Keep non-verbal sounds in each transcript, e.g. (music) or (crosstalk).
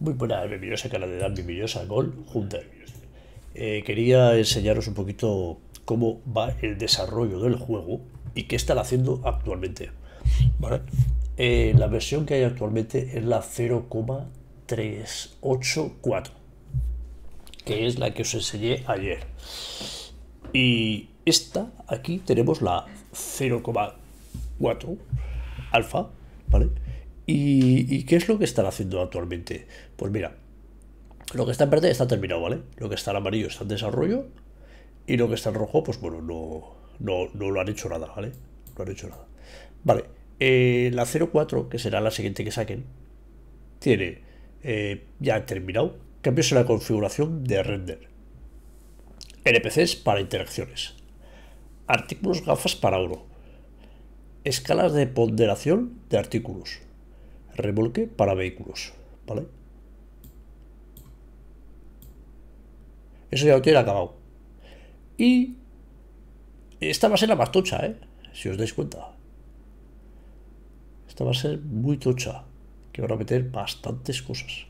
Muy buena, de bienvenidos Millosa gol, junta. Eh, quería enseñaros un poquito cómo va el desarrollo del juego y qué están haciendo actualmente. Eh, la versión que hay actualmente es la 0,384, que es la que os enseñé ayer. Y esta, aquí tenemos la 0,4 alfa, ¿vale? ¿Y, qué es lo que están haciendo actualmente? Pues mira, lo que está en verde está terminado, ¿vale? Lo que está en amarillo está en desarrollo y lo que está en rojo, pues bueno, no, no, lo han hecho nada, ¿vale? No han hecho nada. Vale, eh, la 04, que será la siguiente que saquen, tiene eh, ya terminado cambios en la configuración de render, NPCs para interacciones, artículos gafas para oro, escalas de ponderación de artículos, remolque para vehículos, ¿vale? Eso ya lo tiene acabado. Y esta va a ser la más tocha, ¿eh? Si os dais cuenta. Esta va a ser muy tocha, que van a meter bastantes cosas.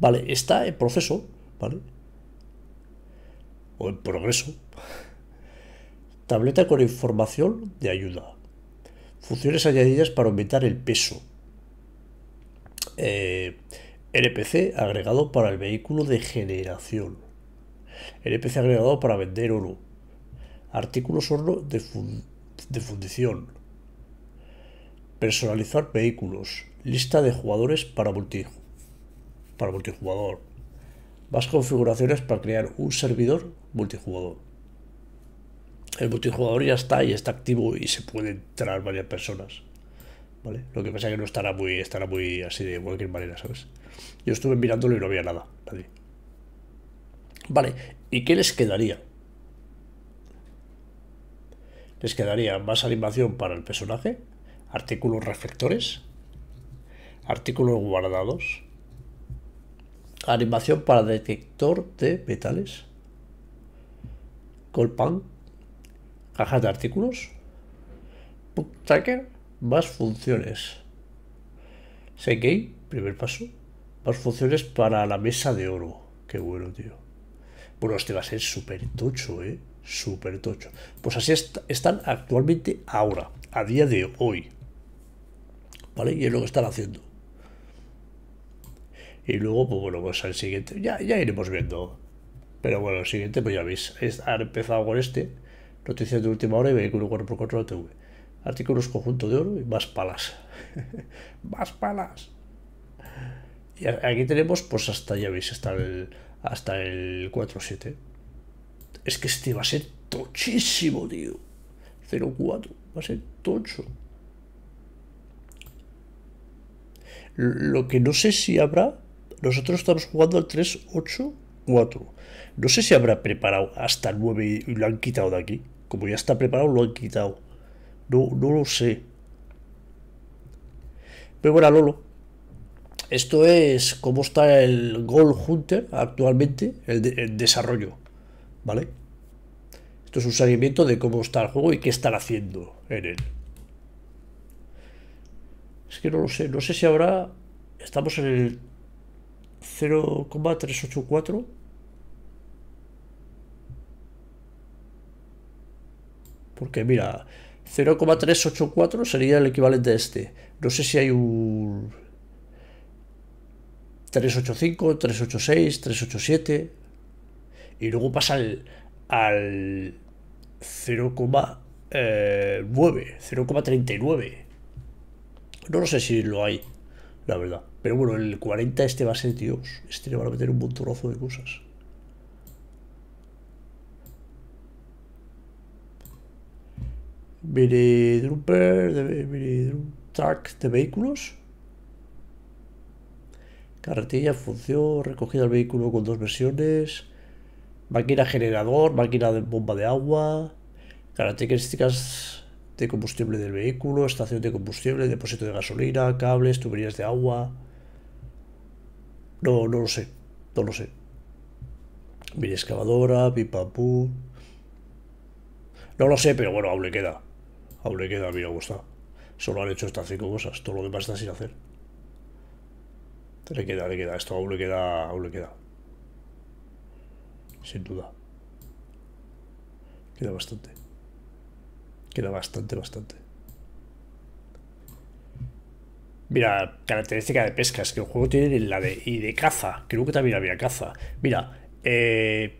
Vale, está en proceso, ¿vale? O en progreso. Tableta con información de ayuda. Funciones añadidas para aumentar el peso. Eh, NPC agregado para el vehículo de generación. NPC agregado para vender oro. Artículos horno de, fundición. Personalizar vehículos. Lista de jugadores para multijugador. Más configuraciones para crear un servidor multijugador el multijugador ya está y está activo y se puede entrar varias personas. ¿Vale? Lo que pasa es que no estará muy, estará muy así de cualquier manera, ¿sabes? Yo estuve mirándolo y no había nada, Vale, ¿y qué les quedaría? Les quedaría más animación para el personaje, artículos reflectores, artículos guardados, animación para detector de metales, colpan, cajas de artículos, book tracker, más funciones. Seguí, primer paso, más funciones para la mesa de oro. Qué bueno, tío. Bueno, este va a ser súper tocho, ¿eh? Súper tocho. Pues así están actualmente ahora, a día de hoy. ¿Vale? Y es lo que están haciendo. Y luego, pues bueno, pues al siguiente, ya, ya iremos viendo. Pero bueno, el siguiente, pues ya veis, es, ha empezado con este Noticias de última hora y vehículo 4x4 TV. Artículos conjunto de oro y más palas. (laughs) más palas. Y aquí tenemos, pues hasta, ya veis, hasta el, hasta el 4.7. Es que este va a ser tochísimo, tío. 0-4, va a ser tocho. Lo que no sé si habrá, nosotros estamos jugando al 3-8-4 No sé si habrá preparado hasta el 9 y lo han quitado de aquí como ya está preparado, lo han quitado. No, lo sé. Pero bueno, Lolo, esto es cómo está el Gold Hunter actualmente, el, desarrollo, ¿vale? Esto es un seguimiento de cómo está el juego y qué están haciendo en él. Es que no lo sé, no sé si ahora estamos en el 0,384 Porque mira, 0,384 sería el equivalente a este. No sé si hay un 385, 386, 387. Y luego pasa al, 0,9, 0,39. Eh, no lo sé si lo hay, la verdad. Pero bueno, el 40 este va a ser Dios. Este le van a meter un montonazo de cosas. Mini de, Truck de vehículos. Carretilla, función, recogida del vehículo con dos versiones. Máquina generador, máquina de bomba de agua. Características de combustible del vehículo, estación de combustible, depósito de gasolina, cables, tuberías de agua. No, no lo sé. No lo sé. Mini excavadora, pipa, No lo sé, pero bueno, aún le queda. Aún le queda, mira gusta. está. Solo han hecho estas cinco cosas, todo lo demás está sin hacer. Le queda, le queda, esto aún le queda, aún le queda. Sin duda. Queda bastante. Queda bastante, bastante. Mira, característica de pesca Es que el juego tiene la de. Y de caza. Creo que también había caza. Mira, eh.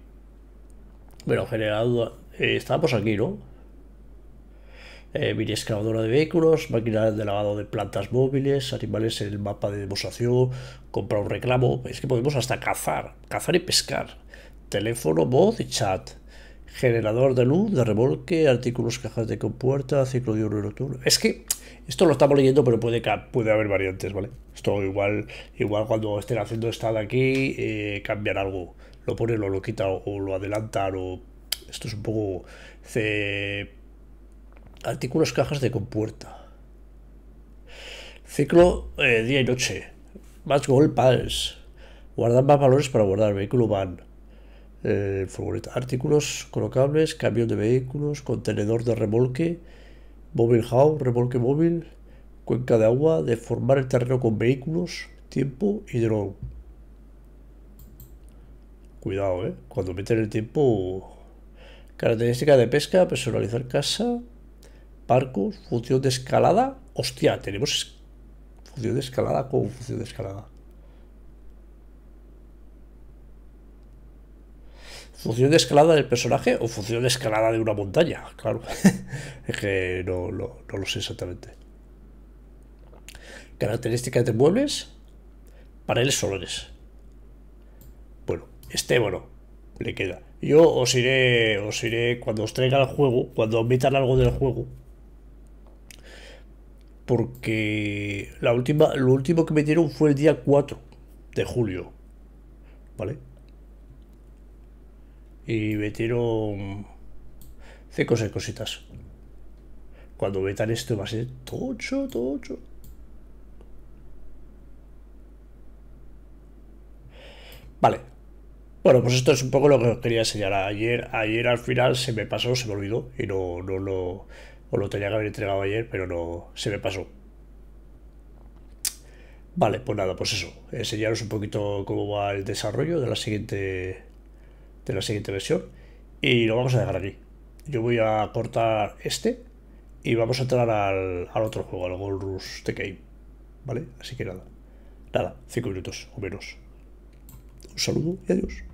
Bueno, generado. estaba eh, estábamos aquí, ¿no? eh, mini excavadora de vehículos, máquina de lavado de plantas móviles, animales en el mapa de demostración, compra un reclamo. Es que podemos hasta cazar, cazar y pescar. Teléfono, voz y chat. Generador de luz, de remolque, artículos, cajas de compuerta, ciclo diurno y nocturno. Es que esto lo estamos leyendo, pero puede, puede haber variantes, ¿vale? Esto igual, igual cuando estén haciendo esta de aquí, eh, cambian algo. Lo ponen o lo quitan o, lo adelantan o... Esto es un poco... Artículos cajas de compuerta. Ciclo eh, día y noche. Más golpes. Guardar más valores para guardar vehículo van. Eh, artículos colocables, camión de vehículos, contenedor de remolque, móvil house, remolque móvil, cuenca de agua, deformar el terreno con vehículos, tiempo y drone. Cuidado, ¿eh? Cuando meten el tiempo... Característica de pesca, personalizar casa, Parcos, función de escalada. Hostia, tenemos función de escalada con función de escalada. ¿Función de escalada del personaje o función de escalada de una montaña? Claro, (laughs) es que no, lo sé exactamente. Características de muebles, paneles solares. Bueno, este bueno, le queda. Yo os iré, os iré cuando os traiga el juego, cuando omitan algo del juego, porque la última, lo último que metieron fue el día 4 de julio, ¿vale? Y metieron cinco y cositas. Cuando metan esto va a ser tocho, tocho. Vale. Bueno, pues esto es un poco lo que os quería enseñar ayer. Ayer al final se me pasó, se me olvidó y no, no, no lo tenía que haber entregado ayer, pero no se me pasó. Vale, pues nada, pues eso. Enseñaros un poquito cómo va el desarrollo de la siguiente de la siguiente versión. Y lo vamos a dejar aquí. Yo voy a cortar este y vamos a entrar al, al otro juego, al Gold Rush Game. ¿Vale? Así que nada. Nada, 5 minutos o menos. Un saludo y adiós.